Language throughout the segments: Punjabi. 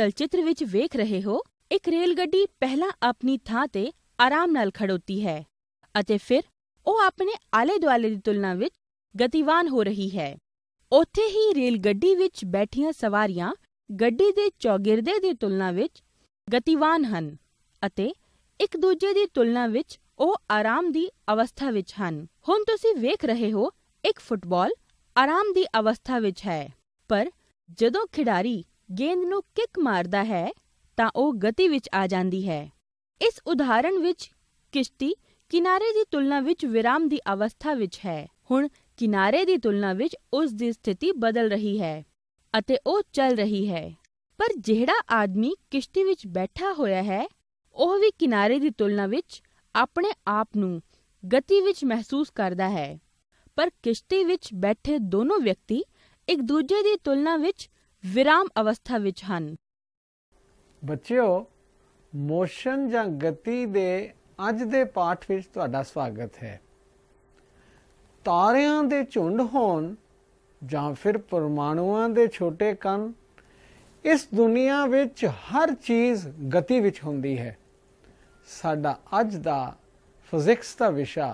ਚਲਚਿੱਤਰ ਵਿੱਚ ਵੇਖ ਰਹੇ ਹੋ ਇੱਕ ਰੇਲ ਗੱਡੀ ਪਹਿਲਾਂ ਆਪਣੀ ਥਾਂ ਤੇ ਆਰਾਮ ਨਾਲ ਖੜੋਤੀ ਹੈ ਅਤੇ ਫਿਰ ਉਹ ਆਪਣੇ ਆਲੇ-ਦੁਆਲੇ ਦੀ ਤੁਲਨਾ ਵਿੱਚ ਗਤੀਵਾਨ ਹੋ ਰਹੀ ਹੈ ਉੱਥੇ ਹੀ ਰੇਲ ਗੱਡੀ ਵਿੱਚ ਬੈਠੀਆਂ ਸਵਾਰੀਆਂ ਗੱਡੀ ਦੇ ਚੌਗਿਰਦੇ ਦੀ ਤੁਲਨਾ ਵਿੱਚ ਗਤੀਵਾਨ ਹਨ ਅਤੇ ਇੱਕ ਦੂਜੇ ਦੀ ਤੁਲਨਾ ਵਿੱਚ ਉਹ ਆਰਾਮ ਦੀ ਅਵਸਥਾ ਵਿੱਚ ਹਨ ਹੁਣ ਤੁਸੀਂ ਵੇਖ ਰਹੇ ਹੋ ਇੱਕ ਫੁੱਟਬਾਲ ਆਰਾਮ ਦੀ ਅਵਸਥਾ ਵਿੱਚ ਹੈ ਪਰ ਜਦੋਂ ਖਿਡਾਰੀ ਗੇਂਦ ਨੂੰ ਕਿੱਕ ਮਾਰਦਾ ਹੈ ਤਾਂ ਉਹ ਗਤੀ ਵਿੱਚ ਆ ਜਾਂਦੀ ਹੈ ਇਸ ਉਦਾਹਰਣ ਵਿੱਚ ਕਿਸ਼ਤੀ ਕਿਨਾਰੇ ਦੀ ਤੁਲਨਾ ਵਿੱਚ ਵਿਰਾਮ ਦੀ ਅਵਸਥਾ ਵਿੱਚ ਹੈ ਹੁਣ ਕਿਨਾਰੇ ਦੀ ਤੁਲਨਾ ਵਿੱਚ ਉਸ ਦੀ ਸਥਿਤੀ ਬਦਲ ਰਹੀ ਹੈ ਅਤੇ ਉਹ ਚੱਲ ਰਹੀ ਹੈ ਪਰ ਜਿਹੜਾ ਆਦਮੀ ਕਿਸ਼ਤੀ ਵਿੱਚ ਬੈਠਾ ਹੋਇਆ ਹੈ ਉਹ ਵੀ ਕਿਨਾਰੇ ਦੀ ਤੁਲਨਾ ਵਿੱਚ ਆਪਣੇ ਆਪ ਨੂੰ ਗਤੀ ਵਿੱਚ ਮਹਿਸੂਸ ਕਰਦਾ ਹੈ ਪਰ ਕਿਸ਼ਤੀ ਵਿੱਚ ਬੈਠੇ ਦੋਨੋਂ ਵਿਅਕਤੀ ਇੱਕ ਦੂਜੇ ਦੀ ਤੁਲਨਾ ਵਿੱਚ ਵਿਰਾਮ ਅਵਸਥਾ ਵਿੱਚ ਹਨ ਬੱਚਿਓ ਮੋਸ਼ਨ ਜਾਂ ਗਤੀ ਦੇ ਅੱਜ ਦੇ ਪਾਠ ਵਿੱਚ ਤੁਹਾਡਾ ਸਵਾਗਤ ਹੈ ਤਾਰਿਆਂ ਦੇ ਝੁੰਡ ਹੋਣ ਜਾਂ ਫਿਰ ਪਰਮਾਣੂਆਂ ਦੇ ਛੋਟੇ ਕਣ ਇਸ ਦੁਨੀਆ ਵਿੱਚ ਹਰ ਚੀਜ਼ ਗਤੀ ਵਿੱਚ ਹੁੰਦੀ ਹੈ ਸਾਡਾ ਅੱਜ ਦਾ ਫਿਜ਼ਿਕਸ ਦਾ ਵਿਸ਼ਾ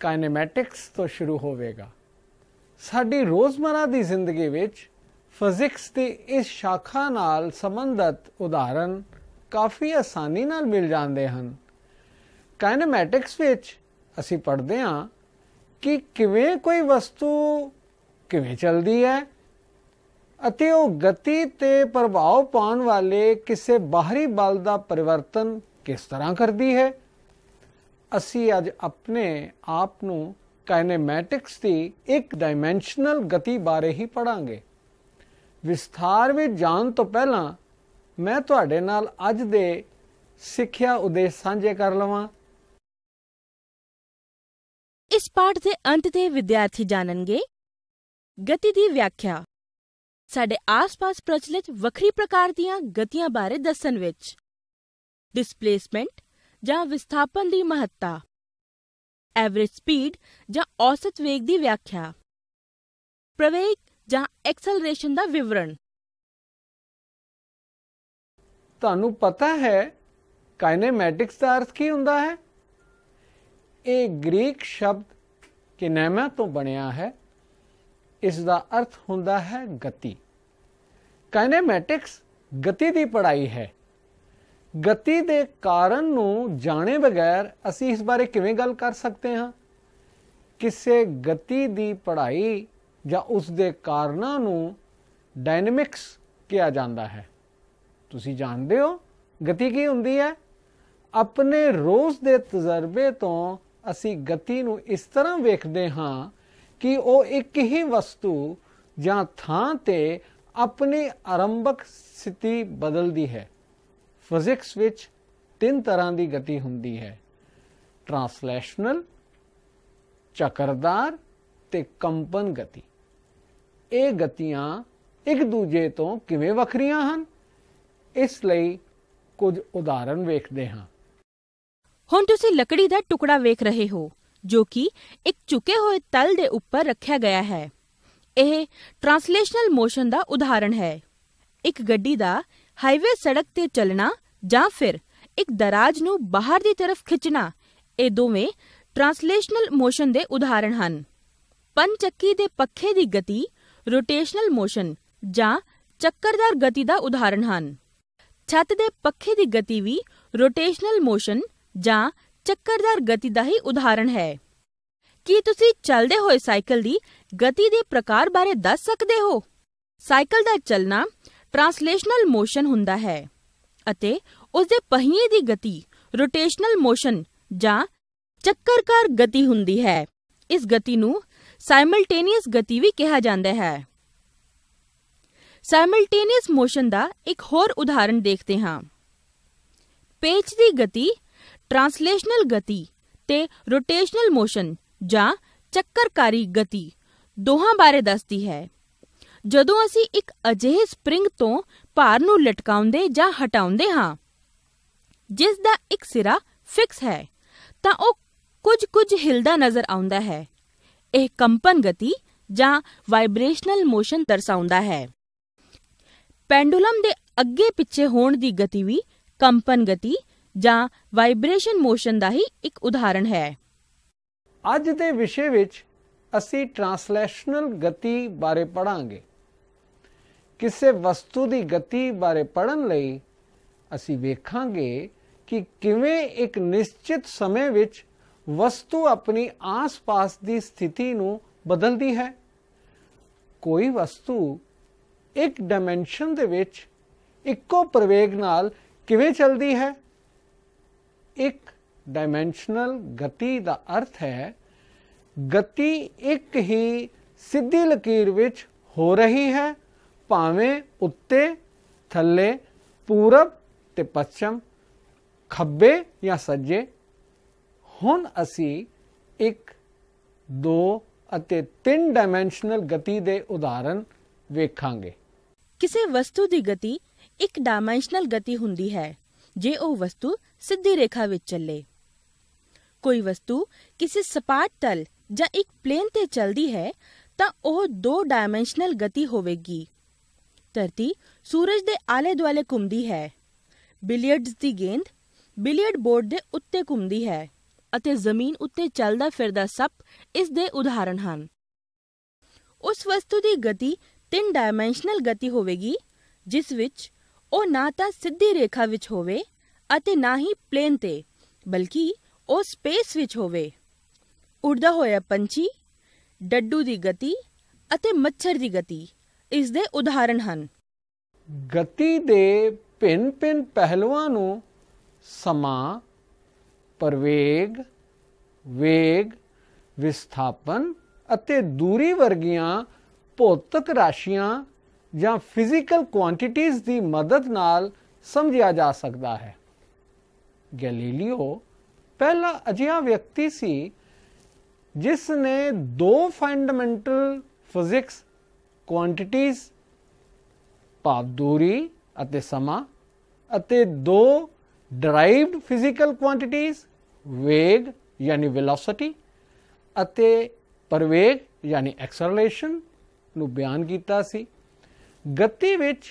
ਕਾਈਨੇਮੈਟਿਕਸ ਤੋਂ ਸ਼ੁਰੂ ਹੋਵੇਗਾ ਸਾਡੀ ਰੋਜ਼ਮਰਾ ਦੀ ਜ਼ਿੰਦਗੀ ਵਿੱਚ ਫਿਜ਼ਿਕਸ ਦੀ ਇਸ ਸ਼ਾਖਾ ਨਾਲ ਸੰਬੰਧਤ ਉਦਾਹਰਨ ਕਾਫੀ ਆਸਾਨੀ ਨਾਲ ਮਿਲ ਜਾਂਦੇ ਹਨ ਕਾਈਨੇਮੈਟਿਕਸ ਵਿੱਚ ਅਸੀਂ ਪੜ੍ਹਦੇ ਹਾਂ ਕਿ ਕਿਵੇਂ ਕੋਈ ਵਸਤੂ ਕਿਵੇਂ ਚੱਲਦੀ ਹੈ ਅਤੇ ਉਹ ਗਤੀ ਤੇ ਪ੍ਰਭਾਵ ਪਾਉਣ ਵਾਲੇ ਕਿਸੇ ਬਾਹਰੀ ਬਲ ਦਾ ਪਰਿਵਰਤਨ ਕਿਸ ਤਰ੍ਹਾਂ ਕਰਦੀ ਹੈ ਅਸੀਂ ਅੱਜ ਆਪਣੇ ਆਪ ਨੂੰ ਕਾਈਨੇਮੈਟਿਕਸ ਦੀ ਇੱਕ ਡਾਈਮੈਂਸ਼ਨਲ ਗਤੀ ਬਾਰੇ ਹੀ ਪੜਾਂਗੇ ਵਿਸਥਾਰ ਵਿੱਚ ਜਾਣ ਤੋਂ ਪਹਿਲਾਂ ਮੈਂ ਤੁਹਾਡੇ ਨਾਲ ਅੱਜ ਦੇ ਸਿੱਖਿਆ ਉਦੇਸ਼ ਸਾਂਝੇ ਕਰ ਲਵਾਂ ਇਸ ਪਾਠ ਦੇ ਅੰਤ ਤੇ ਵਿਦਿਆਰਥੀ ਜਾਣਨਗੇ ਗਤੀ ਦੀ ਵਿਆਖਿਆ ਸਾਡੇ ਆਸ-ਪਾਸ ਪ੍ਰਚਲਿਤ ਵੱਖਰੀ ਪ੍ਰਕਾਰ ਦੀਆਂ ਗਤੀਆਂ ਬਾਰੇ ਦੱਸਣ ਵਿੱਚ ਡਿਸਪਲੇਸਮੈਂਟ ਜਾਂ ਵਿਸਥਾਪਨ ਦੀ ਮਹੱਤਤਾ ਐਵਰੇਜ ਸਪੀਡ ਜਾਂ ਔਸਤ ਵੇਗ ਦੀ ਵਿਆਖਿਆ ਪ੍ਰਵੇਗ ਜਾਂ ਐਕਸਲਰੇਸ਼ਨ ਦਾ ਵਿਵਰਣ ਤੁਹਾਨੂੰ ਪਤਾ ਹੈ ਕਾਈਨੇਮੈਟਿਕਸ ਦਾ ਅਰਥ ਕੀ ਹੁੰਦਾ ਹੈ ਇਹ ਗ੍ਰੀਕ ਸ਼ਬਦ ਕਿਨੇਮਾ ਤੋਂ ਬਣਿਆ ਹੈ ਇਸ ਦਾ ਅਰਥ ਹੁੰਦਾ ਹੈ ਗਤੀ ਕਾਈਨੇਮੈਟਿਕਸ ਗਤੀ ਦੀ ਪੜਾਈ ਹੈ ਗਤੀ ਦੇ ਕਾਰਨ ਨੂੰ ਜਾਣੇ ਬਗੈਰ ਅਸੀਂ ਇਸ ਬਾਰੇ ਕਿਵੇਂ ਗੱਲ ਕਰ ਸਕਦੇ ਹਾਂ ਕਿਸੇ ਗਤੀ ਦੀ ਪੜਾਈ ਜਾਂ ਉਸ ਦੇ ਕਾਰਨਾਂ ਨੂੰ ਡਾਇਨਾਮਿਕਸ ਕਿਹਾ ਜਾਂਦਾ ਹੈ ਤੁਸੀਂ ਜਾਣਦੇ ਹੋ ਗਤੀ ਕੀ ਹੁੰਦੀ ਹੈ ਆਪਣੇ ਰੋਜ਼ ਦੇ ਤਜਰਬੇ ਤੋਂ ਅਸੀਂ ਗਤੀ ਨੂੰ ਇਸ ਤਰ੍ਹਾਂ ਵੇਖਦੇ ਹਾਂ ਕਿ ਉਹ ਇੱਕ ਹੀ ਵਸਤੂ ਜਾਂ ਥਾਂ ਤੇ ਆਪਣੀ ਆਰੰਭਕ ਸਥਿਤੀ ਬਦਲਦੀ ਹੈ ਫਿਜ਼ਿਕਸ ਵਿੱਚ ਤਿੰਨ ਤਰ੍ਹਾਂ ਦੀ ਗਤੀ ਹੁੰਦੀ ਹੈ ਟ੍ਰਾਂਸਲੇਸ਼ਨਲ ਚੱਕਰਦਾਰ ਤੇ ਕੰਪਨ ਗਤੀ ਇਹ ਗਤੀਆਂ ਇੱਕ ਦੂਜੇ ਤੋਂ ਕਿਵੇਂ ਵੱਖਰੀਆਂ ਹਨ ਇਸ ਲਈ ਕੁਝ ਉਦਾਹਰਣ ਵੇਖਦੇ ਹਾਂ ਹੁਣ ਤੁਸੀਂ ਲੱਕੜੀ ਦਾ ਟੁਕੜਾ ਵੇਖ ਰਹੇ ਹੋ ਜੋ ਕਿ ਇੱਕ ਝੁਕੇ ਹੋਏ ਤਲ ਦੇ ਉੱਪਰ ਰੱਖਿਆ ਗਿਆ ਹੈ ਇਹ ਟ੍ਰਾਂਸਲੇਸ਼ਨਲ ਮੋਸ਼ਨ ਦਾ ਉਦਾਹਰਣ ਹੈ ਇੱਕ ਗੱਡੀ ਦਾ ਹਾਈਵੇ ਸੜਕ ਤੇ ਚੱਲਣਾ ਜਾਂ ਫਿਰ ਇੱਕ ਦਰਾਜ ਨੂੰ ਬਾਹਰ ਦੀ ਤਰਫ ਖਿੱਚਣਾ ਇਹ ਦੋਵੇਂ ਟ੍ਰਾਂਸਲੇਸ਼ਨਲ ਮੋਸ਼ਨ ਦੇ ਉਦਾਹਰਣ ਹਨ ਪਨਚੱਕੀ ਦੇ ਪੱਖੇ ਦੀ ਗਤੀ ਰੋਟੇਸ਼ਨਲ ਮੋਸ਼ਨ ਜਾਂ ਚੱਕਰਦਾਰ ਗਤੀ ਦਾ ਉਦਾਹਰਣ ਹਨ ਛੱਤ ਦੇ ਪੱਖੇ ਦੀ ਗਤੀ ਵੀ ਰੋਟੇਸ਼ਨਲ ਮੋਸ਼ਨ ਜਾਂ ਚੱਕਰਦਾਰ ਗਤੀ ਦਾ ਹੀ ਉਦਾਹਰਣ ਹੈ ਕੀ ਤੁਸੀਂ ਚੱਲਦੇ ਹੋਏ ਸਾਈਕਲ ਦੀ ਗਤੀ ਦੇ ਪ੍ਰਕਾਰ ਬਾਰੇ ਦੱਸ ਸਕਦੇ ਹੋ ਸਾਈਕਲ ਦਾ ਚੱਲਣਾ ਟ੍ਰਾਂਸਲੇਸ਼ਨਲ ਮੋਸ਼ਨ ਹੁੰਦਾ ਹੈ ਅਤੇ ਉਸ ਦੇ ਪਹੀਏ ਦੀ ਗਤੀ ਰੋਟੇਸ਼ਨਲ ਮੋਸ਼ਨ ਜਾਂ ਚੱਕਰਕਾਰ ਗਤੀ ਹੁੰਦੀ ਹੈ ਇਸ ਗਤੀ ਨੂੰ ਸਾਈਮਲਟੇਨੀਅਸ ਗਤੀ ਵੀ ਕਿਹਾ ਜਾਂਦਾ ਹੈ ਸਾਈਮਲਟੇਨੀਅਸ ਮੋਸ਼ਨ ਦਾ ਇੱਕ ਹੋਰ ਉਦਾਹਰਣ ਦੇਖਦੇ ਹਾਂ ਪੇਚ ਦੀ ਗਤੀ ਟ੍ਰਾਂਸਲੇਸ਼ਨਲ ਗਤੀ ਤੇ ਰੋਟੇਸ਼ਨਲ ਮੋਸ਼ਨ ਜਾਂ ਚੱਕਰਕਾਰੀ ਗਤੀ ਦੋਹਾਂ ਬਾਰੇ ਦੱਸਦੀ ਹੈ ਜਦੋਂ ਅਸੀਂ ਇੱਕ ਅਜਿਹੇ ਸਪ੍ਰਿੰਗ ਤੋਂ ਭਾਰ ਨੂੰ ਲਟਕਾਉਂਦੇ ਜਾਂ ਹਟਾਉਂਦੇ ਹਾਂ ਜਿਸ ਦਾ ਇੱਕ ਸਿਰਾ ਫਿਕਸ ਹੈ ਤਾਂ ਉਹ ਕੁਝ-ਕੁਝ ਹਿਲਦਾ ਨਜ਼ਰ ਆਉਂਦਾ ਹੈ ਇਹ ਕੰਪਨ ਗਤੀ ਜਾਂ ਵਾਈਬ੍ਰੇਸ਼ਨਲ ਮੋਸ਼ਨ ਦਰਸਾਉਂਦਾ ਹੈ ਪੈਂਡੂਲਮ ਦੇ ਅੱਗੇ ਪਿੱਛੇ ਹੋਣ ਦੀ ਗਤੀ ਵੀ ਕੰਪਨ ਗਤੀ ਜਾਂ ਵਾਈਬ੍ਰੇਸ਼ਨ ਮੋਸ਼ਨ ਦਾ ਹੀ ਇੱਕ ਉਦਾਹਰਣ ਹੈ ਅੱਜ ਦੇ ਵਿਸ਼ੇ ਵਿੱਚ ਅਸੀਂ ਟ੍ਰਾਂਸਲੇਸ਼ਨਲ ਗਤੀ ਬਾਰੇ ਪੜਾਂਗੇ ਕਿਸੇ ਵਸਤੂ ਦੀ ਗਤੀ ਬਾਰੇ ਪੜਨ ਲਈ ਅਸੀਂ ਵੇਖਾਂਗੇ ਕਿ ਕਿਵੇਂ ਇੱਕ ਨਿਸ਼ਚਿਤ ਸਮੇਂ ਵਿੱਚ ਵਸਤੂ ਆਪਣੀ ਆਸ-ਪਾਸ ਦੀ ਸਥਿਤੀ ਨੂੰ ਬਦਲਦੀ ਹੈ ਕੋਈ ਵਸਤੂ ਇੱਕ ਡਾਈਮੈਂਸ਼ਨ ਦੇ ਵਿੱਚ ਇੱਕੋ ਪ੍ਰਵੇਗ ਨਾਲ ਕਿਵੇਂ ਚੱਲਦੀ ਹੈ ਇੱਕ ਡਾਈਮੈਂਸ਼ਨਲ ਗਤੀ ਦਾ ਅਰਥ ਹੈ ਗਤੀ ਇੱਕ ਹੀ ਸਿੱਧੀ ਲਕੀਰ ਵਿੱਚ ਹੋ ਰਹੀ ਹੈ ਭਾਵੇਂ ਉੱਤੇ ਥੱਲੇ ਪੂਰਬ ਤੇ ਪੱਛਮ ਖੱਬੇ ਜਾਂ ਸੱਜੇ ਹੁਣ ਅਸੀਂ ਇੱਕ ਦੋ ਅਤੇ ਤਿੰਨ ਡਾਈਮੈਂਸ਼ਨਲ ਗਤੀ ਦੇ ਉਦਾਹਰਣ ਵੇਖਾਂਗੇ ਕਿਸੇ ਵਸਤੂ ਦੀ ਗਤੀ ਇੱਕ ਡਾਈਮੈਂਸ਼ਨਲ ਗਤੀ ਹੁੰਦੀ ਹੈ ਜੇ ਉਹ ਵਸਤੂ ਸਿੱਧੀ ਰੇਖਾ ਵਿੱਚ ਚੱਲੇ ਕੋਈ ਵਸਤੂ ਕਿਸੇ ਸਪਾਟ ਤਲ ਜਾਂ ਇੱਕ ਪਲੇਨ ਤੇ ਚੱਲਦੀ ਹੈ ਤਾਂ ਉਹ ਦੋ ਡਾਈਮੈਂਸ਼ਨਲ ਗਤੀ ਹੋਵੇਗੀ ਧਰਤੀ ਸੂਰਜ ਦੇ ਆਲੇ-ਦੁਆਲੇ ਘੁੰਮਦੀ ਹੈ ਬਿਲੀਅਰਡਸ ਦੀ ਗੇਂਦ ਬਿਲੀਅਰਡ ਬੋਰਡ ਦੇ ਉੱਤੇ ਘੁੰਮਦੀ ਹੈ ਅਤੇ ਜ਼ਮੀਨ ਉੱਤੇ ਚੱਲਦਾ ਫਿਰਦਾ ਸੱਪ ਇਸ ਦੇ ਉਦਾਹਰਣ ਹਨ ਉਸ ਵਸਤੂ ਦੀ ਗਤੀ ਤਿੰਨ ਡਾਈਮੈਂਸ਼ਨਲ ਗਤੀ ਹੋਵੇਗੀ ਜਿਸ ਵਿੱਚ ਉਹ ਨਾ ਤਾਂ ਸਿੱਧੀ ਰੇਖਾ ਵਿੱਚ ਹੋਵੇ ਅਤੇ ਨਾ ਹੀ ਪਲੇਨ ਤੇ ਬਲਕਿ ਉਹ ਸਪੇਸ ਵਿੱਚ ਹੋਵੇ ਉੜਦਾ ਹੋਇਆ ਪੰਛੀ ਡੱਡੂ ਦੀ ਗਤੀ ਅਤੇ ਮੱਛਰ ਦੀ ਗਤੀ ਇਸ ਦੇ ਉਦਾਹਰਣ ਹਨ ਗਤੀ ਦੇ ਪਿੰਨ ਪਿੰਨ ਪਹਿਲੂਆਂ ਨੂੰ ਸਮਾਂ ਪਰਵੇਗ ਵੇਗ ਵਿਸਥਾਪਨ ਅਤੇ ਦੂਰੀ ਵਰਗੀਆਂ ਭੌਤਿਕ ਰਾਸ਼ੀਆਂ ਜਾਂ ਫਿਜ਼ੀਕਲ ਕੁਆਂਟੀਟੀਆਂ ਦੀ ਮਦਦ ਨਾਲ ਸਮਝਿਆ ਜਾ ਸਕਦਾ ਹੈ ਗੈਲੀਲੀਓ ਪਹਿਲਾ ਅਜਿਹਾ ਵਿਅਕਤੀ ਸੀ ਜਿਸ ਨੇ ਦੋ ਫੰਡਾਮੈਂਟਲ ਫਿਜ਼ਿਕਸ ਕੁਆਂਟੀਟੀਆਂ ਭਾਵ ਦੂਰੀ ਅਤੇ ਸਮਾਂ ਅਤੇ ਦੋ ਡਰਾਈਵਡ ਫਿਜ਼ੀਕਲ ਕੁਆਂਟੀਟੀਜ਼ ਵੇਗ ਯਾਨੀ ਵੈਲੋਸਿਟੀ ਅਤੇ ਪਰਵੇਗ ਯਾਨੀ ਐਕਸਲਰੇਸ਼ਨ ਨੂੰ ਬਿਆਨ ਕੀਤਾ ਸੀ ਗਤੀ ਵਿੱਚ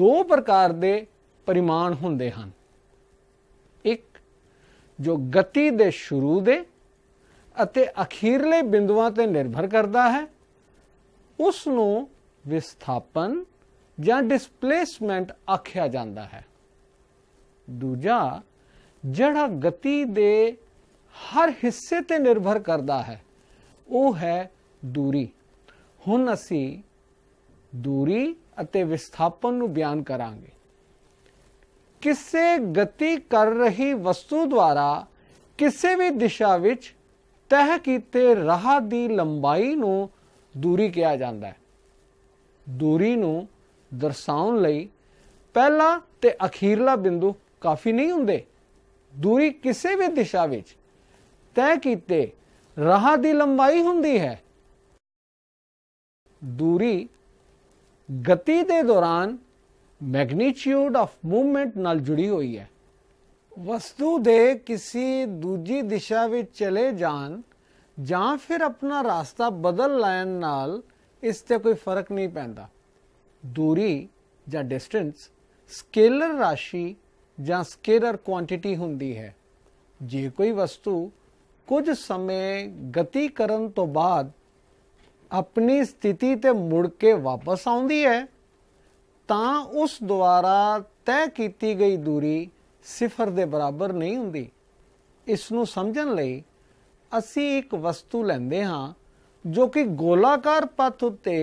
ਦੋ ਪ੍ਰਕਾਰ ਦੇ ਪਰਿਮਾਣ ਹੁੰਦੇ ਹਨ ਇੱਕ ਜੋ ਗਤੀ ਦੇ ਸ਼ੁਰੂ ਦੇ ਅਤੇ ਅਖੀਰਲੇ ਬਿੰਦੂਆਂ ਤੇ ਨਿਰਭਰ ਕਰਦਾ ਹੈ ਉਸ ਨੂੰ ਵਿਸਥਾਪਨ ਜਾਂ ਡਿਸਪਲੇਸਮੈਂਟ ਆਖਿਆ ਜਾਂਦਾ ਹੈ ਦੂਜਾ ਜਿਹੜਾ ਗਤੀ ਦੇ ਹਰ ਹਿੱਸੇ ਤੇ ਨਿਰਭਰ ਕਰਦਾ ਹੈ ਉਹ ਹੈ ਦੂਰੀ ਹੁਣ ਅਸੀਂ ਦੂਰੀ ਅਤੇ ਵਿਸਥਾਪਨ ਨੂੰ ਬਿਆਨ ਕਰਾਂਗੇ ਕਿਸੇ ਗਤੀ ਕਰ ਰਹੀ ਵਸਤੂ ਦੁਆਰਾ ਕਿਸੇ ਵੀ ਦਿਸ਼ਾ ਵਿੱਚ ਤਹਿ ਕੀਤੇ ਰਾਹ ਦੀ ਲੰਬਾਈ ਨੂੰ ਦੂਰੀ ਕਿਹਾ ਜਾਂਦਾ ਹੈ ਦੂਰੀ ਨੂੰ ਦਰਸਾਉਣ ਲਈ ਪਹਿਲਾ ਤੇ ਅਖੀਰਲਾ ਬਿੰਦੂ ਕਾਫੀ ਨਹੀਂ ਹੁੰਦੇ ਦੂਰੀ ਕਿਸੇ ਵੀ ਦਿਸ਼ਾ ਵਿੱਚ ਤੈਅ ਕੀਤੇ ਰਾਹ ਦੀ ਲੰਬਾਈ ਹੁੰਦੀ ਹੈ ਦੂਰੀ ਗਤੀ ਦੇ ਦੌਰਾਨ ਮੈਗਨੀਟਿਊਡ ਆਫ ਮੂਵਮੈਂਟ ਨਾਲ ਜੁੜੀ ਹੋਈ ਹੈ ਵਸਤੂ ਦੇ ਕਿਸੇ ਦੂਜੀ ਦਿਸ਼ਾ ਵਿੱਚ ਚਲੇ ਜਾਣ ਜਾਂ ਫਿਰ ਆਪਣਾ ਰਾਸਤਾ ਬਦਲ ਲੈਣ ਨਾਲ ਇਸ ਤੇ ਕੋਈ ਫਰਕ ਨਹੀਂ ਪੈਂਦਾ ਦੂਰੀ ਜਾਂ ਡਿਸਟੈਂਸ ਸਕੇਲਰ ਰਾਸ਼ੀ ਜਾਂ ਸਕੇਲਰ ਕੁਆਂਟੀਟੀ ਹੁੰਦੀ ਹੈ ਜੇ ਕੋਈ ਵਸਤੂ ਕੁਝ ਸਮੇਂ ਗਤੀ ਕਰਨ ਤੋਂ ਬਾਅਦ ਆਪਣੀ ਸਥਿਤੀ ਤੇ ਮੁੜ ਕੇ ਵਾਪਸ ਆਉਂਦੀ ਹੈ ਤਾਂ ਉਸ ਦੁਆਰਾ ਤੈਅ ਕੀਤੀ ਗਈ ਦੂਰੀ ਸਿਫਰ ਦੇ ਬਰਾਬਰ ਨਹੀਂ ਹੁੰਦੀ ਇਸ ਨੂੰ ਸਮਝਣ ਲਈ ਅਸੀਂ ਇੱਕ ਵਸਤੂ ਲੈਂਦੇ ਹਾਂ ਜੋ ਕਿ ਗੋਲਾਕਾਰ ਪਥ ਉੱਤੇ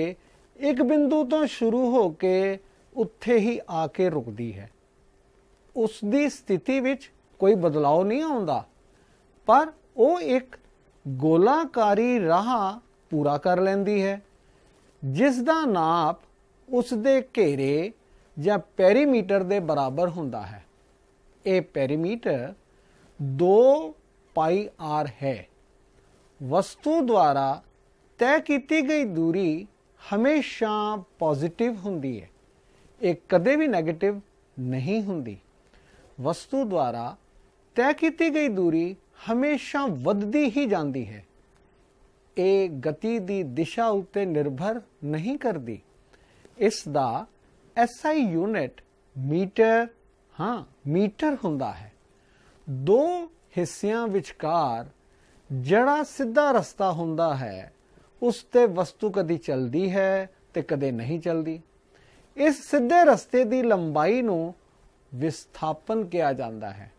ਇੱਕ ਬਿੰਦੂ ਤੋਂ ਸ਼ੁਰੂ ਹੋ ਕੇ ਉੱਥੇ ਹੀ ਆ ਕੇ ਰੁਕਦੀ ਹੈ ਉਸ ਦੀ ਸਥਿਤੀ ਵਿੱਚ ਕੋਈ ਬਦਲਾਅ ਨਹੀਂ ਆਉਂਦਾ ਪਰ ਉਹ ਇੱਕ ਗੋਲਾਕਾਰੀ ਰਾਹ ਪੂਰਾ ਕਰ ਲੈਂਦੀ ਹੈ ਜਿਸ ਦਾ ਨਾਪ ਉਸ ਦੇ ਘੇਰੇ ਜਾਂ ਪੈਰੀਮੀਟਰ ਦੇ ਬਰਾਬਰ ਹੁੰਦਾ ਹੈ ਇਹ ਪੈਰੀਮੀਟਰ 2 ਪਾਈ r ਹੈ ਵਸਤੂ ਦੁਆਰਾ ਤੈਅ ਕੀਤੀ ਗਈ ਦੂਰੀ ਹਮੇਸ਼ਾ ਪੋਜ਼ਿਟਿਵ ਹੁੰਦੀ ਹੈ ਇਹ ਕਦੇ ਵੀ 네ਗੇਟਿਵ ਨਹੀਂ ਹੁੰਦੀ ਵਸਤੂ ਦੁਆਰਾ ਤੈਅ ਕੀਤੀ ਗਈ ਦੂਰੀ ਹਮੇਸ਼ਾ ਵੱਧਦੀ ਹੀ ਜਾਂਦੀ ਹੈ ਇਹ ਗਤੀ ਦੀ ਦਿਸ਼ਾ ਉੱਤੇ ਨਿਰਭਰ ਨਹੀਂ ਕਰਦੀ ਇਸ ਦਾ ਐਸਆਈ ਯੂਨਿਟ ਮੀਟਰ ਹਾਂ ਮੀਟਰ ਹੁੰਦਾ ਹੈ ਦੋ ਹਿੱਸਿਆਂ ਵਿਚਕਾਰ ਜਿਹੜਾ ਸਿੱਧਾ ਰਸਤਾ ਹੁੰਦਾ ਹੈ ਉਸ ਤੇ ਵਸਤੂ ਕਦੀ ਚਲਦੀ ਹੈ ਤੇ ਕਦੇ ਨਹੀਂ ਚਲਦੀ ਇਸ ਸਿੱਧੇ ਰਸਤੇ ਦੀ ਲੰਬਾਈ ਨੂੰ ਵਿਸਥਾਪਨ ਕਿਹਾ ਜਾਂਦਾ ਹੈ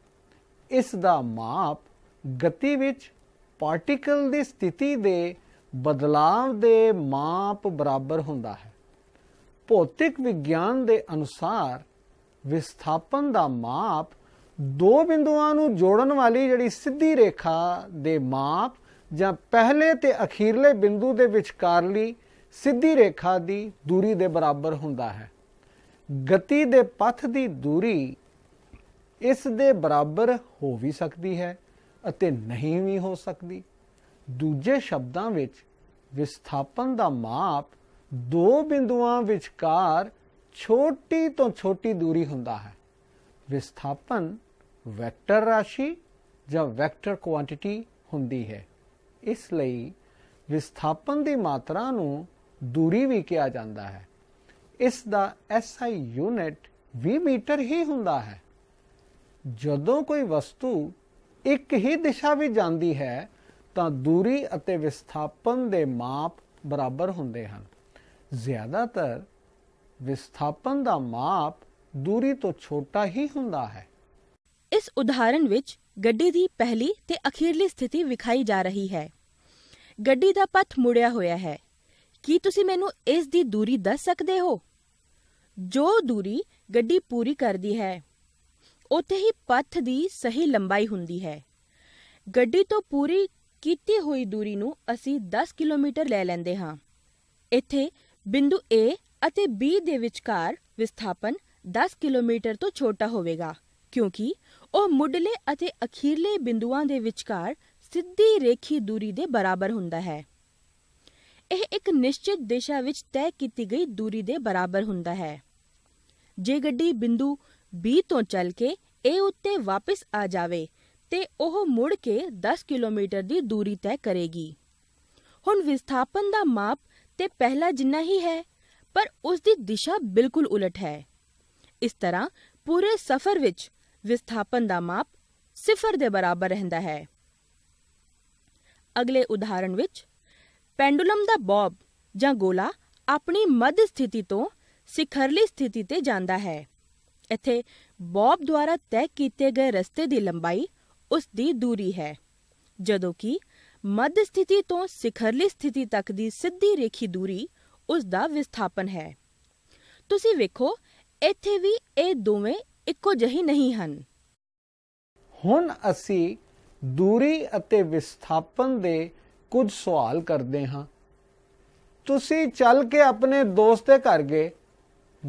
ਇਸ ਦਾ ਮਾਪ ਗਤੀ ਵਿੱਚ ਪਾਰਟੀਕਲ ਦੀ ਸਥਿਤੀ ਦੇ ਬਦਲਾਅ ਦੇ ਮਾਪ ਬਰਾਬਰ ਹੁੰਦਾ ਹੈ ਭੌਤਿਕ ਵਿਗਿਆਨ ਦੇ ਅਨੁਸਾਰ ਵਿਸਥਾਪਨ ਦਾ ਮਾਪ ਦੋ ਬਿੰਦੂਆਂ ਨੂੰ ਜੋੜਨ ਵਾਲੀ ਜਿਹੜੀ ਸਿੱਧੀ ਰੇਖਾ ਦੇ ਮਾਪ ਜਾਂ ਪਹਿਲੇ ਤੇ ਅਖੀਰਲੇ ਬਿੰਦੂ ਦੇ ਵਿਚਕਾਰਲੀ ਸਿੱਧੀ ਰੇਖਾ ਦੀ ਦੂਰੀ ਦੇ ਬਰਾਬਰ ਹੁੰਦਾ ਹੈ ਗਤੀ ਦੇ ਪਥ ਦੀ ਦੂਰੀ ਇਸ ਦੇ ਬਰਾਬਰ ਹੋ ਵੀ ਸਕਦੀ ਹੈ ਅਤੇ ਨਹੀਂ ਵੀ ਹੋ ਸਕਦੀ ਦੂਜੇ ਸ਼ਬਦਾਂ ਵਿੱਚ ਵਿਸਥਾਪਨ ਦਾ ਮਾਪ ਦੋ ਬਿੰਦੂਆਂ ਵਿਚਕਾਰ ਛੋਟੀ ਤੋਂ ਛੋਟੀ ਦੂਰੀ ਹੁੰਦਾ ਹੈ ਵਿਸਥਾਪਨ ਵੈਕਟਰ ਰਾਸ਼ੀ ਜਾਂ ਵੈਕਟਰ ਕੁਆਂਟੀਟੀ ਹੁੰਦੀ ਹੈ ਇਸ ਲਈ ਵਿਸਥਾਪਨ ਦੀ ਮਾਤਰਾ ਨੂੰ ਦੂਰੀ ਵੀ ਕਿਹਾ ਜਾਂਦਾ ਹੈ ਇਸ ਦਾ SI ਯੂਨਿਟ ਵੀ ਮੀਟਰ ਹੀ ਹੁੰਦਾ ਹੈ ਜਦੋਂ ਕੋਈ ਵਸਤੂ ਇੱਕ ਹੀ ਦਿਸ਼ਾ ਵਿੱਚ ਜਾਂਦੀ ਹੈ ਤਾਂ ਦੂਰੀ ਅਤੇ ਵਿਸਥਾਪਨ ਦੇ ਮਾਪ ਬਰਾਬਰ ਹੁੰਦੇ ਹਨ ਜ਼ਿਆਦਾਤਰ ਵਿਸਥਾਪਨ ਦਾ ਮਾਪ ਦੂਰੀ ਤੋਂ ਛੋਟਾ ਹੀ ਹੁੰਦਾ ਹੈ ਇਸ ਉਦਾਹਰਣ ਵਿੱਚ ਗੱਡੀ ਦੀ ਪਹਿਲੀ ਤੇ ਅਖੀਰਲੀ ਸਥਿਤੀ ਵਿਖਾਈ ਜਾ ਰਹੀ ਹੈ ਗੱਡੀ ਦਾ ਪਥ ਮੁੜਿਆ ਹੋਇਆ ਹੈ ਕੀ ਤੁਸੀਂ ਮੈਨੂੰ ਇਸ ਦੀ ਦੂਰੀ ਦੱਸ ਸਕਦੇ ਹੋ ਜੋ ਦੂਰੀ ਗੱਡੀ ਪੂਰੀ ਕਰਦੀ ਹੈ ਉੱਥੇ ਹੀ ਪੱਥ ਦੀ ਸਹੀ ਲੰਬਾਈ ਹੁੰਦੀ ਹੈ ਗੱਡੀ ਤੋਂ ਪੂਰੀ ਕੀਤੀ ਹੋਈ ਦੂਰੀ ਨੂੰ ਅਸੀਂ 10 ਕਿਲੋਮੀਟਰ ਲੈ ਲੈਂਦੇ ਹਾਂ ਇੱਥੇ ਬਿੰਦੂ A ਅਤੇ B ਦੇ ਵਿਚਕਾਰ ਵਿਸਥਾਪਨ 10 ਕਿਲੋਮੀਟਰ ਤੋਂ ਛੋਟਾ ਹੋਵੇਗਾ ਕਿਉਂਕਿ ਉਹ ਮੁੱਢਲੇ ਅਤੇ ਅਖੀਰਲੇ ਬਿੰਦੂਆਂ ਦੇ ਵਿਚਕਾਰ ਸਿੱਧੀ ਰੇਖੀ ਦੂਰੀ ਦੇ ਬਰਾਬਰ ਹੁੰਦਾ ਹੈ ਇਹ ਇੱਕ ਨਿਸ਼ਚਿਤ ਦਿਸ਼ਾ ਵਿੱਚ ਤੈਅ ਕੀਤੀ ਗਈ ਦੂਰੀ ਦੇ ਬਰਾਬਰ ਹੁੰਦਾ ਹੈ ਜੇ ਗੱਡੀ ਬਿੰਦੂ B ਤੋਂ ਚੱਲ ਕੇ A ਉੱਤੇ ਵਾਪਸ ਆ ਜਾਵੇ ਤੇ ਉਹ ਮੁੜ ਕੇ 10 ਕਿਲੋਮੀਟਰ ਦੀ ਦੂਰੀ ਤੈਅ ਕਰੇਗੀ ਹੁਣ ਵਿਸਥਾਪਨ ਦਾ ਮਾਪ ਤੇ ਪਹਿਲਾ ਜਿੰਨਾ ਹੀ ਹੈ ਪਰ ਉਸ ਦੀ ਦਿਸ਼ਾ ਬਿਲਕੁਲ ਉਲਟ ਹੈ ਇਸ ਤਰ੍ਹਾਂ ਪੂਰੇ ਸਫ਼ਰ ਵਿੱਚ ਵਿਸਥਾਪਨ ਦਾ ਮਾਪ ਸਿਫਰ ਦੇ ਬਰਾਬਰ ਰਹਿੰਦਾ ਹੈ ਅਗਲੇ ਉਦਾਹਰਣ ਵਿੱਚ ਪੈਂਡੂਲਮ ਦਾ ਬੌਬ ਜਾਂ ਗੋਲਾ ਆਪਣੀ ਮੱਧ ਸਥਿਤੀ ਤੋਂ ਸਿਖਰਲੀ ਸਥਿਤੀ ਤੇ ਜਾਂਦਾ ਹੈ ਇੱਥੇ ਬੌਬ ਦੁਆਰਾ ਤੈਅ ਕੀਤੇ ਗਏ ਰਸਤੇ ਦੀ ਲੰਬਾਈ ਉਸ ਦੀ ਦੂਰੀ ਹੈ ਜਦੋਂ ਕਿ ਮੱਧ ਸਥਿਤੀ ਤੋਂ ਸਿਖਰਲੀ ਸਥਿਤੀ ਤੱਕ ਦੀ ਸਿੱਧੀ ਰੇਖੀ ਦੂਰੀ ਉਸ ਦਾ ਵਿਸਥਾਪਨ ਹੈ ਤੁਸੀਂ ਵੇਖੋ ਇੱਥੇ ਵੀ ਇਹ ਦੋਵੇਂ ਇੱਕੋ ਜਿਹੀ ਨਹੀਂ ਹਨ ਹੁਣ ਅਸੀਂ ਦੂਰੀ ਅਤੇ ਵਿਸਥਾਪਨ ਦੇ ਕੁਝ ਸਵਾਲ ਕਰਦੇ ਹਾਂ ਤੁਸੀਂ ਚੱਲ ਕੇ ਆਪਣੇ ਦੋਸਤ ਦੇ ਘਰ ਗਏ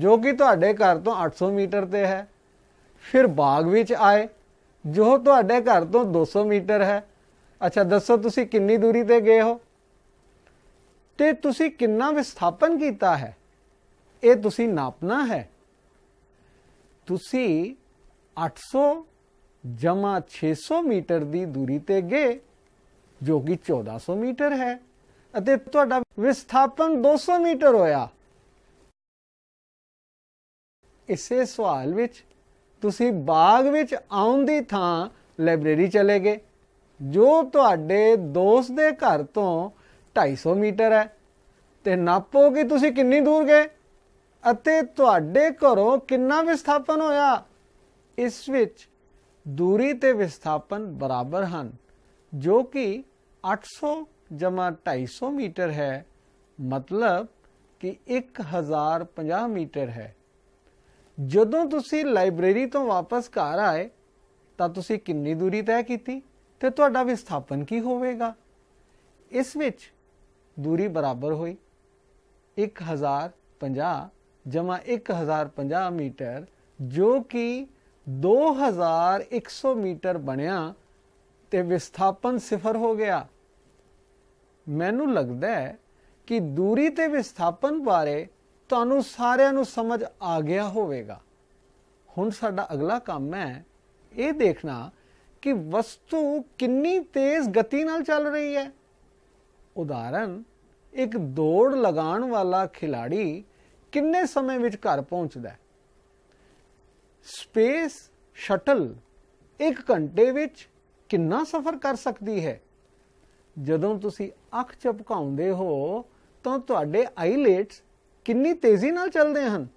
ਜੋ ਕਿ ਤੁਹਾਡੇ ਘਰ ਤੋਂ 800 ਮੀਟਰ ਤੇ ਹੈ ਫਿਰ ਬਾਗ ਵਿੱਚ ਆਏ ਜੋ ਤੁਹਾਡੇ ਘਰ ਤੋਂ 200 ਮੀਟਰ ਹੈ ਅੱਛਾ ਦੱਸੋ ਤੁਸੀਂ ਕਿੰਨੀ ਦੂਰੀ ਤੇ ਗਏ ਹੋ ਤੇ ਤੁਸੀਂ ਕਿੰਨਾ ਵਿਸਥਾਪਨ ਕੀਤਾ ਹੈ ਇਹ ਤੁਸੀਂ ਨਾਪਣਾ ਹੈ ਤੁਸੀਂ 800 600 ਮੀਟਰ ਦੀ ਦੂਰੀ ਤੇ ਗਏ ਜੋ ਕਿ 1400 ਮੀਟਰ ਹੈ ਅਤੇ ਤੁਹਾਡਾ ਵਿਸਥਾਪਨ 200 ਮੀਟਰ ਹੋਇਆ ਇਸੇ ਸਵਾਲ ਵਿੱਚ ਤੁਸੀਂ ਬਾਗ ਵਿੱਚ ਆਉਣ ਦੀ ਥਾਂ ਲਾਇਬ੍ਰੇਰੀ ਚਲੇ ਗਏ ਜੋ ਤੁਹਾਡੇ ਦੋਸਤ ਦੇ ਘਰ ਤੋਂ 250 ਮੀਟਰ ਹੈ ਤੇ ਨਾਪੋ ਕਿ ਤੁਸੀਂ ਕਿੰਨੀ ਦੂਰ ਗਏ ਅਤੇ ਤੁਹਾਡੇ ਘਰੋਂ ਕਿੰਨਾ ਵਿਸਥਾਪਨ ਹੋਇਆ ਇਸ ਵਿੱਚ ਦੂਰੀ ਤੇ ਵਿਸਥਾਪਨ ਬਰਾਬਰ ਹਨ ਜੋ ਕਿ 800 ਜਮਾ 250 ਮੀਟਰ ਹੈ ਮਤਲਬ ਕਿ 1050 ਮੀਟਰ ਹੈ ਜਦੋਂ ਤੁਸੀਂ ਲਾਇਬ੍ਰੇਰੀ ਤੋਂ ਵਾਪਸ ਘਰ ਆਏ ਤਾਂ ਤੁਸੀਂ ਕਿੰਨੀ ਦੂਰੀ ਤੈਅ ਕੀਤੀ ਤੇ ਤੁਹਾਡਾ ਵਿਸਥਾਪਨ ਕੀ ਹੋਵੇਗਾ ਇਸ ਵਿੱਚ ਦੂਰੀ ਬਰਾਬਰ ਹੋਈ 1050 ਜਮਾ 1050 ਮੀਟਰ ਜੋ ਕਿ 2100 ਮੀਟਰ ਬਣਿਆ ਤੇ ਵਿਸਥਾਪਨ ਸਿਫਰ ਹੋ ਗਿਆ ਮੈਨੂੰ ਲੱਗਦਾ ਹੈ ਕਿ ਦੂਰੀ ਤੇ ਵਿਸਥਾਪਨ ਬਾਰੇ ਤੁਹਾਨੂੰ ਸਾਰਿਆਂ ਨੂੰ ਸਮਝ ਆ ਗਿਆ ਹੋਵੇਗਾ ਹੁਣ ਸਾਡਾ ਅਗਲਾ ਕੰਮ ਹੈ ਇਹ ਦੇਖਣਾ ਕਿ ਵਸਤੂ ਕਿੰਨੀ ਤੇਜ਼ ਗਤੀ ਨਾਲ ਚੱਲ ਰਹੀ ਹੈ ਉਦਾਹਰਨ ਇੱਕ ਦੌੜ ਲਗਾਉਣ ਵਾਲਾ ਖਿਡਾਰੀ ਕਿੰਨੇ ਸਮੇਂ ਵਿੱਚ ਘਰ ਪਹੁੰਚਦਾ ਹੈ ਸਪੇਸ ਸ਼ਟਲ 1 ਘੰਟੇ ਵਿੱਚ ਕਿੰਨਾ ਸਫ਼ਰ ਕਰ ਸਕਦੀ ਹੈ ਜਦੋਂ ਤੁਸੀਂ ਅੱਖ ਝਪਕਾਉਂਦੇ ਹੋ ਤਾਂ ਤੁਹਾਡੇ ਆਈਲੇਟਸ ਕਿੰਨੀ ਤੇਜ਼ੀ ਨਾਲ ਚੱਲਦੇ ਹਨ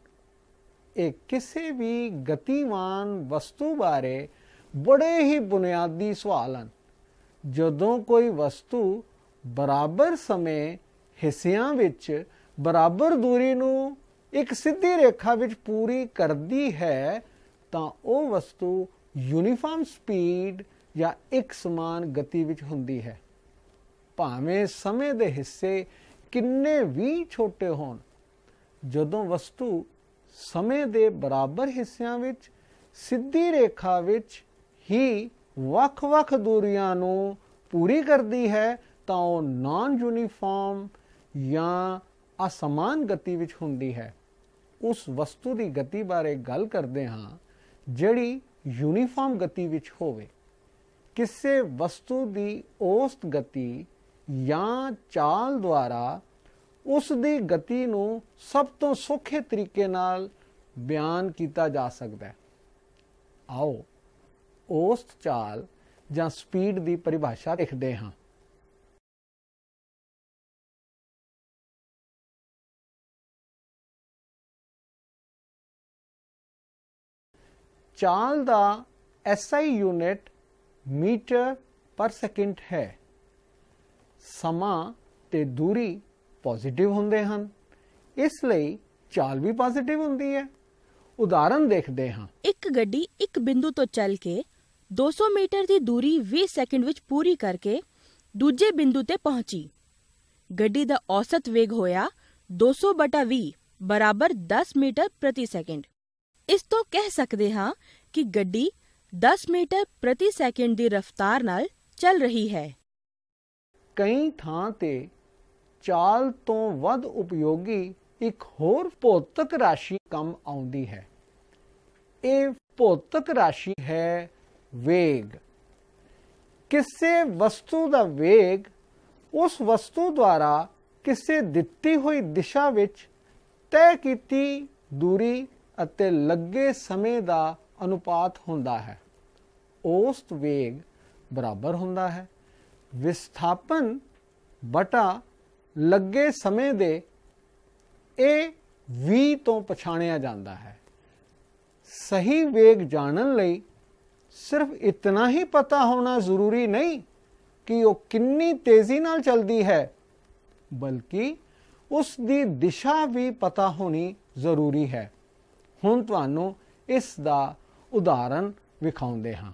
ਇਹ ਕਿਸੇ ਵੀ ਗਤੀਵਾਨ ਵਸਤੂ ਬਾਰੇ ਬੜੇ ਹੀ ਬੁਨਿਆਦੀ ਸਵਾਲ ਹਨ ਜਦੋਂ ਕੋਈ ਵਸਤੂ ਬਰਾਬਰ ਸਮੇਂ ਹਿੱਸਿਆਂ ਵਿੱਚ ਬਰਾਬਰ ਦੂਰੀ ਨੂੰ ਇੱਕ ਸਿੱਧੀ ਰੇਖਾ ਵਿੱਚ ਪੂਰੀ ਕਰਦੀ ਹੈ ਤਾਂ ਉਹ ਵਸਤੂ ਯੂਨੀਫਾਰਮ ਸਪੀਡ ਜਾਂ ਇੱਕ ਸਮਾਨ ਗਤੀ ਵਿੱਚ ਹੁੰਦੀ ਹੈ ਭਾਵੇਂ ਸਮੇਂ ਦੇ ਹਿੱਸੇ ਕਿੰਨੇ ਵੀ ਛੋਟੇ ਹੋਣ ਜਦੋਂ ਵਸਤੂ ਸਮੇਂ ਦੇ ਬਰਾਬਰ ਹਿੱਸਿਆਂ ਵਿੱਚ ਸਿੱਧੀ ਰੇਖਾ ਵਿੱਚ ਹੀ ਵੱਖ-ਵੱਖ ਦੂਰੀਆਂ ਨੂੰ ਪੂਰੀ ਕਰਦੀ ਹੈ ਤਾਂ ਉਹ ਨਾਨ ਯੂਨੀਫਾਰਮ ਜਾਂ ਅਸਮਾਨ ਗਤੀ ਵਿੱਚ ਹੁੰਦੀ ਹੈ ਉਸ ਵਸਤੂ ਦੀ ਗਤੀ ਬਾਰੇ ਗੱਲ ਕਰਦੇ ਹਾਂ ਜਿਹੜੀ ਯੂਨੀਫਾਰਮ ਗਤੀ ਵਿੱਚ ਹੋਵੇ ਕਿਸੇ ਵਸਤੂ ਦੀ ਔਸਤ ਗਤੀ ਜਾਂ ਚਾਲ ਦੁਆਰਾ ਉਸ ਦੀ ਗਤੀ ਨੂੰ ਸਭ ਤੋਂ ਸੌਖੇ ਤਰੀਕੇ ਨਾਲ ਬਿਆਨ ਕੀਤਾ ਜਾ ਸਕਦਾ ਹੈ ਆਓ ਔਸਤ ਚਾਲ ਜਾਂ ਸਪੀਡ ਦੀ ਪਰਿਭਾਸ਼ਾ ਲਿਖਦੇ ਹਾਂ ਚਾਲ ਦਾ SI unit metre per second ਹੈ ਸਮਾਂ ਤੇ ਦੂਰੀ ਪੋਜ਼ਿਟਿਵ ਹੁੰਦੇ ਹਨ ਇਸ ਲਈ ਚਾਲ ਵੀ ਪੋਜ਼ਿਟਿਵ ਹੁੰਦੀ ਹੈ ਉਦਾਹਰਨ ਦੇਖਦੇ ਹਾਂ ਇੱਕ ਗੱਡੀ ਇੱਕ ਬਿੰਦੂ ਤੋਂ ਚੱਲ ਕੇ 200 ਮੀਟਰ ਦੀ ਦੂਰੀ 20 ਸੈਕਿੰਡ ਵਿੱਚ ਪੂਰੀ ਕਰਕੇ ਦੂਜੇ ਬਿੰਦੂ ਤੇ ਪਹੁੰਚੀ ਗੱਡੀ ਦਾ ਔਸਤ ਵੇਗ ਹੋਇਆ 200/20 ਬਰਾਬਰ 10 ਮੀਟਰ ਪ੍ਰਤੀ ਸੈਕਿੰਡ ਇਸ ਤੋਂ ਕਹਿ ਸਕਦੇ ਹਾਂ ਕਿ ਗੱਡੀ 10 ਮੀਟਰ ਪ੍ਰਤੀ ਸੈਕਿੰਡ ਦੀ ਰਫ਼ਤਾਰ ਨਾਲ ਚੱਲ ਰਹੀ ਹੈ ਕਈ ਥਾਂ ਤੇ ਚਾਲ ਤੋਂ ਵੱਧ ਉਪਯੋਗੀ ਇੱਕ ਹੋਰ ਭੌਤਿਕ ਰਾਸ਼ੀ ਕੰਮ ਆਉਂਦੀ ਹੈ ਇਹ ਭੌਤਿਕ ਰਾਸ਼ੀ ਹੈ ਵੇਗ ਕਿਸੇ ਵਸਤੂ ਦਾ ਵੇਗ ਉਸ ਵਸਤੂ ਦੁਆਰਾ ਕਿਸੇ ਦਿੱਤੀ ਹੋਈ ਦਿਸ਼ਾ ਵਿੱਚ ਤੈਅ ਕੀਤੀ ਦੂਰੀ ਅਤੇ ਲੱਗੇ ਸਮੇਂ ਦਾ ਅਨੁਪਾਤ ਹੁੰਦਾ ਹੈ ਉਸ ਵੇਗ ਬਰਾਬਰ ਹੁੰਦਾ ਹੈ ਵਿਸਥਾਪਨ ਬਟਾ ਲੱਗੇ ਸਮੇਂ ਦੇ ਇਹ ਵੀ ਤੋਂ ਪਛਾਣਿਆ ਜਾਂਦਾ ਹੈ ਸਹੀ ਵੇਗ ਜਾਣਨ ਲਈ ਸਿਰਫ ਇਤਨਾ ਹੀ ਪਤਾ ਹੋਣਾ ਜ਼ਰੂਰੀ ਨਹੀਂ ਕਿ ਉਹ ਕਿੰਨੀ ਤੇਜ਼ੀ ਨਾਲ ਚੱਲਦੀ ਹੈ ਬਲਕਿ ਉਸ ਦੀ ਦਿਸ਼ਾ ਵੀ ਪਤਾ ਹੋਣੀ ਜ਼ਰੂਰੀ ਹੈ ਹੁਣ ਤੁਹਾਨੂੰ ਇਸ ਦਾ ਉਦਾਹਰਣ ਵਿਖਾਉਂਦੇ ਹਾਂ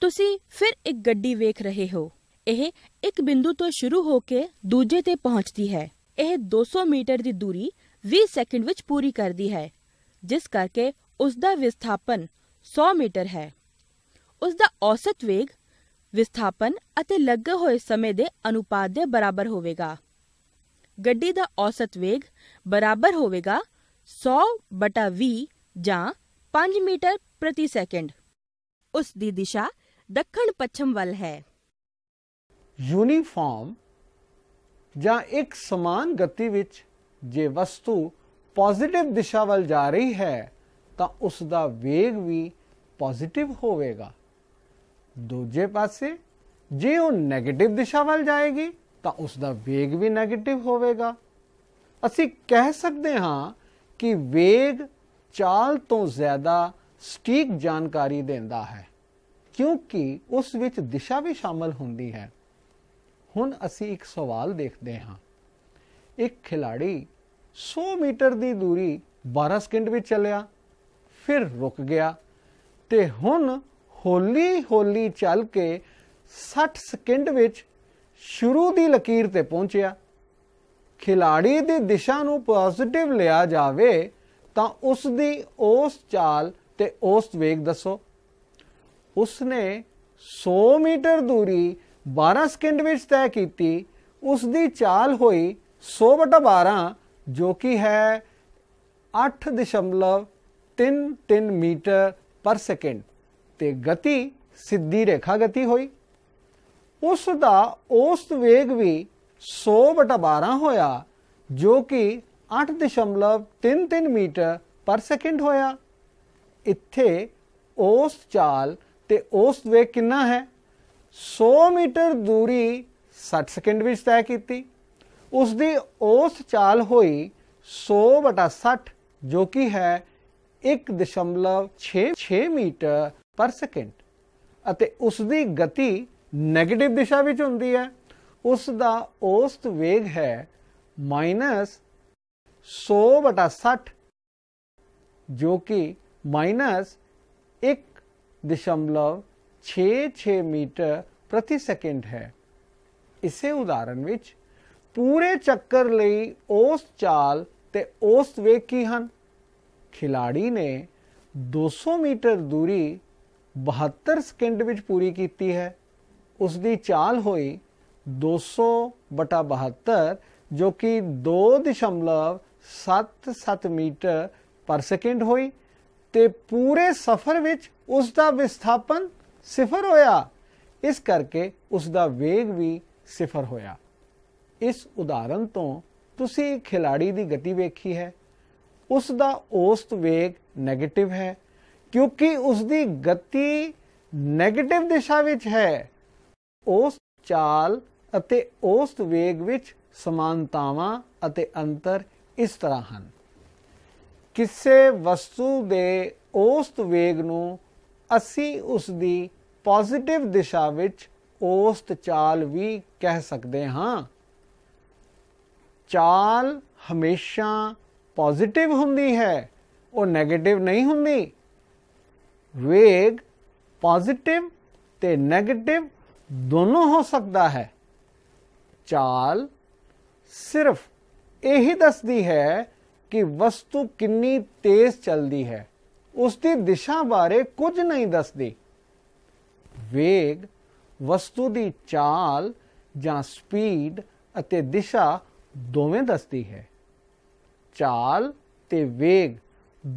ਤੁਸੀਂ ਫਿਰ ਇੱਕ ਗੱਡੀ ਵੇਖ ਰਹੇ ਹੋ ਇਹ ਇੱਕ ਬਿੰਦੂ ਤੋਂ ਸ਼ੁਰੂ ਹੋ ਕੇ ਦੂਜੇ ਤੇ ਪਹੁੰਚਦੀ ਹੈ ਇਹ 200 ਮੀਟਰ ਦੀ ਦੂਰੀ 20 ਸੈਕਿੰਡ ਵਿੱਚ ਪੂਰੀ ਕਰਦੀ ਹੈ ਜਿਸ ਕਰਕੇ ਉਸ ਦਾ ਵਿਸਥਾਪਨ 100 ਮੀਟਰ ਹੈ ਉਸ ਦਾ ਔਸਤ ਵੇਗ ਵਿਸਥਾਪਨ ਅਤੇ ਲੱਗੇ ਹੋਏ ਸਮੇਂ ਦੇ ਅਨੁਪਾਤ ਦੇ ਬਰਾਬਰ ਹੋਵੇਗਾ ਗੱਡੀ ਦਾ ਔਸਤ ਵੇਗ ਬਰਾਬਰ ਹੋਵੇਗਾ 100 ਬਟਾ 20 ਜਾਂ 5 ਮੀਟਰ ਪ੍ਰਤੀ ਸੈਕਿੰਡ ਉਸ ਦੀ ਦਿਸ਼ਾ ਦੱਖਣ ਪੱਛਮ ਵੱਲ ਹੈ ਯੂਨੀਫਾਰਮ ਜਾਂ ਇੱਕ ਸਮਾਨ ਗਤੀ ਵਿੱਚ ਜੇ ਵਸਤੂ ਪੋਜ਼ਿਟਿਵ ਦਿਸ਼ਾ ਵੱਲ ਜਾ ਰਹੀ ਹੈ ਤਾਂ ਉਸ ਦਾ ਵੇਗ ਵੀ ਪੋਜ਼ਿਟਿਵ ਹੋਵੇਗਾ ਦੂਜੇ ਪਾਸੇ ਜੇ ਉਹ 네ਗੇਟਿਵ ਦਿਸ਼ਾ ਵੱਲ ਜਾਏਗੀ ਤਾਂ ਉਸ ਦਾ ਵੇਗ ਵੀ 네ਗੇਟਿਵ ਹੋਵੇਗਾ ਅਸੀਂ ਕਹਿ ਸਕਦੇ ਹਾਂ ਕਿ ਵੇਗ ਚਾਲ ਤੋਂ ਜ਼ਿਆਦਾ ਸਟੀਕ ਜਾਣਕਾਰੀ ਦਿੰਦਾ ਹੈ ਕਿਉਂਕਿ ਉਸ ਵਿੱਚ ਦਿਸ਼ਾ ਵੀ ਸ਼ਾਮਲ ਹੁੰਦੀ ਹੈ ਹੁਣ ਅਸੀਂ ਇੱਕ ਸਵਾਲ ਦੇਖਦੇ ਹਾਂ ਇੱਕ ਖਿਲਾੜੀ 100 ਮੀਟਰ ਦੀ ਦੂਰੀ 12 ਸਕਿੰਟ ਵਿੱਚ ਚੱਲਿਆ ਫਿਰ ਰੁਕ ਗਿਆ ਤੇ ਹੁਣ ਹੌਲੀ-ਹੌਲੀ ਚੱਲ ਕੇ 60 ਸਕਿੰਟ ਵਿੱਚ ਸ਼ੁਰੂ ਦੀ ਲਕੀਰ ਤੇ ਪਹੁੰਚਿਆ ਖਿਲਾੜੀ ਦੀ ਦਿਸ਼ਾ ਨੂੰ ਪੋਜ਼ਿਟਿਵ ਲਿਆ ਜਾਵੇ ਤਾਂ ਉਸ ਦੀ ਉਸ ਚਾਲ ਤੇ ਉਸ ਵੇਗ ਦੱਸੋ ਉਸ ਨੇ 100 ਮੀਟਰ ਦੂਰੀ 12 ਸਕਿੰਟ ਵਿੱਚ ਤੈਅ ਕੀਤੀ ਉਸ ਦੀ ਚਾਲ ਹੋਈ 100/12 ਜੋ ਕਿ ਹੈ 8.33 ਮੀਟਰ ਪਰ ਸਕਿੰਡ ਤੇ ਗਤੀ ਸਿੱਧੀ ਰੇਖਾ ਗਤੀ ਹੋਈ ਉਸ ਦਾ ਔਸਤ ਵੇਗ ਵੀ 100/12 ਹੋਇਆ ਜੋ ਕਿ 8.33 ਮੀਟਰ ਪਰ ਸਕਿੰਡ ਹੋਇਆ ਇੱਥੇ ਔਸਤ ਚਾਲ ਤੇ ਔਸਤ ਵੇਗ ਕਿੰਨਾ ਹੈ 100 ਮੀਟਰ ਦੂਰੀ 60 ਸਕਿੰਟ ਵਿੱਚ ਤੈਅ ਕੀਤੀ ਉਸ ਦੀ ਔਸਤ ਚਾਲ ਹੋਈ 100/60 ਜੋ ਕਿ ਹੈ 1.66 ਮੀਟਰ ਪਰ ਸਕਿੰਟ ਅਤੇ ਉਸ ਦੀ ਗਤੀ 네ਗੇਟਿਵ ਦਿਸ਼ਾ ਵਿੱਚ ਹੁੰਦੀ ਹੈ ਉਸ ਦਾ ਔਸਤ ਵੇਗ ਹੈ ਮਾਈਨਸ -100/60 ਜੋ ਕਿ ਮਾਈਨਸ 6-6 ਮੀਟਰ ਪ੍ਰਤੀ ਸੈਕਿੰਡ ਹੈ ਇਸੇ ਉਦਾਹਰਨ ਵਿੱਚ ਪੂਰੇ ਚੱਕਰ ਲਈ ਉਸ ਚਾਲ ਤੇ ਉਸ ਵੇਗ ਕੀ ਹਨ ਖਿਲਾੜੀ ਨੇ 200 ਮੀਟਰ ਦੂਰੀ 72 ਸਕਿੰਟ ਵਿੱਚ ਪੂਰੀ ਕੀਤੀ ਹੈ ਉਸ ਦੀ ਚਾਲ ਹੋਈ 200/72 ਜੋ ਕਿ 2.77 ਮੀਟਰ ਪਰ ਸਕਿੰਡ ਹੋਈ ਤੇ ਪੂਰੇ ਸਫ਼ਰ ਵਿੱਚ ਉਸ ਦਾ ਵਿਸਥਾਪਨ ਸਿਫਰ ਹੋਇਆ ਇਸ ਕਰਕੇ ਉਸ ਦਾ ਵੇਗ ਵੀ ਸਿਫਰ ਹੋਇਆ ਇਸ ਉਦਾਹਰਨ ਤੋਂ ਤੁਸੀਂ ਖਿਡਾਰੀ ਦੀ ਗਤੀ ਵੇਖੀ ਹੈ ਉਸ ਦਾ ਔਸਤ ਵੇਗ 네ਗੇਟਿਵ ਹੈ ਕਿਉਂਕਿ ਉਸ ਦੀ ਗਤੀ 네ਗੇਟਿਵ ਦਿਸ਼ਾ ਵਿੱਚ ਹੈ ਉਸ ਚਾਲ ਅਤੇ ਔਸਤ ਵੇਗ ਵਿੱਚ ਸਮਾਨਤਾਵਾਂ ਅਤੇ ਅੰਤਰ ਇਸ ਤਰ੍ਹਾਂ ਹਨ ਕਿਸੇ ਵਸਤੂ ਦੇ ਔਸਤ ਵੇਗ ਨੂੰ ਅਸੀਂ ਉਸ ਦੀ ਪੋਜ਼ਿਟਿਵ ਦਿਸ਼ਾ ਵਿੱਚ ਔਸਤ ਚਾਲ ਵੀ ਕਹਿ ਸਕਦੇ ਹਾਂ ਚਾਲ ਹਮੇਸ਼ਾ ਪੋਜ਼ਿਟਿਵ ਹੁੰਦੀ ਹੈ ਉਹ 네ਗੇਟਿਵ ਨਹੀਂ ਹੁੰਦੀ ਵੇਗ ਪੋਜ਼ਿਟਿਵ ਤੇ 네ਗੇਟਿਵ ਦੋਨੋਂ ਹੋ ਸਕਦਾ ਹੈ ਚਾਲ ਸਿਰਫ ਇਹੀ ਦੱਸਦੀ ਹੈ ਕਿ ਵਸਤੂ ਕਿੰਨੀ ਤੇਜ਼ ਚੱਲਦੀ ਹੈ ਉਸ ਦੀ ਦਿਸ਼ਾ ਬਾਰੇ ਕੁਝ ਨਹੀਂ ਦੱਸਦੀ ਵੇਗ ਵਸਤੂ ਦੀ ਚਾਲ ਜਾਂ ਸਪੀਡ ਅਤੇ ਦਿਸ਼ਾ ਦੋਵੇਂ ਦੱਸਦੀ ਹੈ ਚਾਲ ਤੇ ਵੇਗ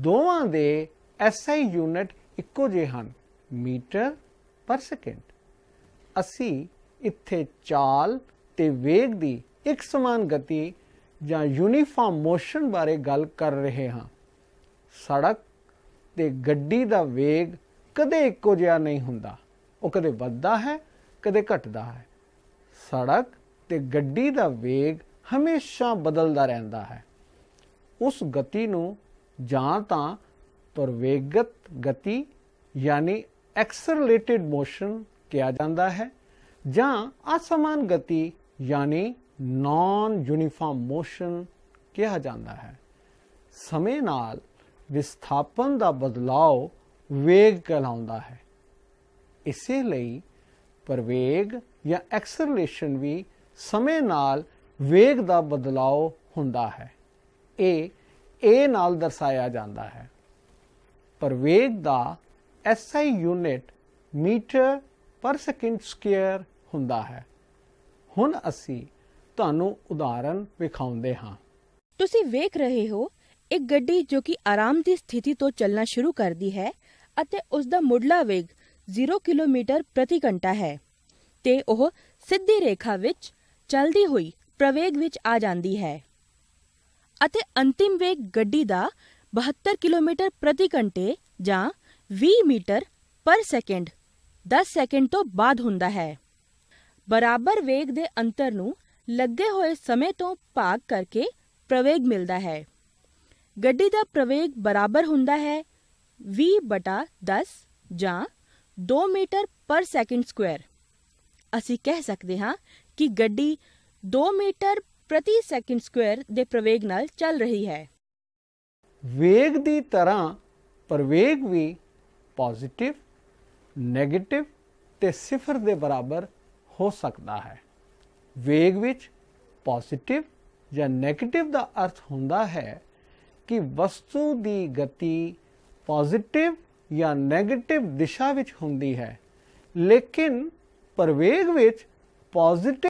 ਦੋਵਾਂ ਦੇ ਐਸਆਈ ਯੂਨਿਟ ਇੱਕੋ ਜਿਹੇ ਹਨ ਮੀਟਰ ਪਰ ਸੈਕਿੰਡ ਅਸੀਂ ਇੱਥੇ ਚਾਲ ਤੇ ਵੇਗ ਦੀ ਇੱਕ ਸਮਾਨ ਗਤੀ ਜਾਂ ਯੂਨੀਫਾਰਮ ਮੋਸ਼ਨ ਬਾਰੇ ਗੱਲ ਕਰ ਰਹੇ ਹਾਂ ਸੜਕ ਤੇ ਗੱਡੀ ਦਾ ਵੇਗ ਕਦੇ ਇੱਕੋ ਜਿਹਾ ਨਹੀਂ ਹੁੰਦਾ ਉਹ ਕਦੇ ਵੱਧਦਾ ਹੈ ਕਦੇ ਘਟਦਾ ਹੈ ਸੜਕ ਤੇ ਗੱਡੀ ਦਾ ਵੇਗ ਹਮੇਸ਼ਾ ਬਦਲਦਾ ਰਹਿੰਦਾ ਹੈ ਉਸ ਗਤੀ ਨੂੰ ਜਾਂ ਤਾਂ ਪਰਵੇਗਤ ਗਤੀ ਯਾਨੀ ਐਕਸਲਰੇਟਿਡ ਮੋਸ਼ਨ ਕਿਹਾ ਜਾਂਦਾ ਹੈ ਜਾਂ ਅਸਮਾਨ ਗਤੀ ਯਾਨੀ ਨਾਨ ਯੂਨੀਫਾਰਮ ਮੋਸ਼ਨ ਕਿਹਾ ਜਾਂਦਾ ਹੈ ਸਮੇਂ ਨਾਲ ਵਿਸਥਾਪਨ ਦਾ ਬਦਲਾਅ ਵੇਗ ਕਹਲਾਉਂਦਾ ਹੈ ਇਸੇ ਲਈ ਪਰਵੇਗ ਜਾਂ ਐਕਸਲਰੇਸ਼ਨ ਵੀ ਸਮੇਂ ਨਾਲ ਵੇਗ ਦਾ ਬਦਲਾਅ ਹੁੰਦਾ ਹੈ ਇਹ a ਨਾਲ ਦਰਸਾਇਆ ਜਾਂਦਾ ਹੈ ਪਰਵੇਗ ਦਾ SI unit metre per second square ਹੁੰਦਾ ਹੈ ਹੁਣ ਅਸੀਂ ਤੁਹਾਨੂੰ ਉਦਾਹਰਨ ਵਿਖਾਉਂਦੇ ਹਾਂ ਤੁਸੀਂ ਵੇਖ ਰਹੇ ਹੋ ਇੱਕ ਗੱਡੀ ਜੋ ਕਿ ਆਰਾਮ ਦੀ ਸਥਿਤੀ ਤੋਂ ਚੱਲਣਾ ਸ਼ੁਰੂ ਕਰਦੀ ਹੈ ਅਤੇ ਉਸ ਦਾ ਮੁੱਢਲਾ ਵੇਗ 0 ਕਿਲੋਮੀਟਰ ਪ੍ਰਤੀ ਘੰਟਾ ਹੈ ਤੇ ਉਹ ਸਿੱਧੀ ਰੇਖਾ ਵਿੱਚ ਚੱਲਦੀ ਹੋਈ ਪ੍ਰਵੇਗ ਵਿੱਚ ਆ ਜਾਂਦੀ ਹੈ ਅਤੇ ਅੰਤਿਮ ਵੇਗ ਗੱਡੀ ਦਾ 72 ਕਿਲੋਮੀਟਰ ਪ੍ਰਤੀ ਘੰਟੇ ਜਾਂ 20 ਮੀਟਰ ਪਰ ਸੈਕਿੰਡ 10 ਸੈਕਿੰਡ ਤੋਂ ਬਾਅਦ ਹੁੰਦਾ ਹੈ ਬਰਾਬਰ ਵੇਗ ਦੇ ਅੰਤਰ ਨੂੰ ਲੱਗੇ ਹੋਏ ਸਮੇਂ ਤੋਂ ਭਾਗ ਕਰਕੇ ਪ੍ਰਵੇਗ ਮਿਲਦਾ ਹੈ ਗੱਡੀ ਦਾ ਪ੍ਰਵੇਗ ਬਰਾਬਰ ਹੁੰਦਾ ਹੈ v 10 ਜਾਂ 2 ਮੀਟਰ ਪਰ ਸੈਕਿੰਡ ਸਕੁਅਰ ਅਸੀਂ ਕਹਿ ਸਕਦੇ ਹਾਂ ਕਿ ਗੱਡੀ 2 ਮੀਟਰ ਪ੍ਰਤੀ ਸੈਕਿੰਡ ਸਕੁਅਰ ਦੇ ਪ੍ਰਵੇਗ ਨਾਲ ਚੱਲ ਰਹੀ ਹੈ ਵੇਗ ਦੀ ਤਰ੍ਹਾਂ ਪ੍ਰਵੇਗ ਵੀ ਪੋਜ਼ਿਟਿਵ 네ਗੇਟਿਵ ਤੇ ਸਿਫਰ ਦੇ ਬਰਾਬਰ ਹੋ ਸਕਦਾ ਹੈ ਵੇਗ ਵਿੱਚ ਪੋਜ਼ਿਟਿਵ ਜਾਂ 네ਗੇਟਿਵ ਦਾ ਅਰਥ ਹੁੰਦਾ ਹੈ ਕਿ ਵਸਤੂ ਦੀ ਗਤੀ ਪੋਜ਼ਿਟਿਵ ਜਾਂ 네ਗੇਟਿਵ ਦਿਸ਼ਾ ਵਿੱਚ ਹੁੰਦੀ ਹੈ ਲੇਕਿਨ ਪਰਵੇਗ ਵਿੱਚ ਪੋਜ਼ਿਟਿਵ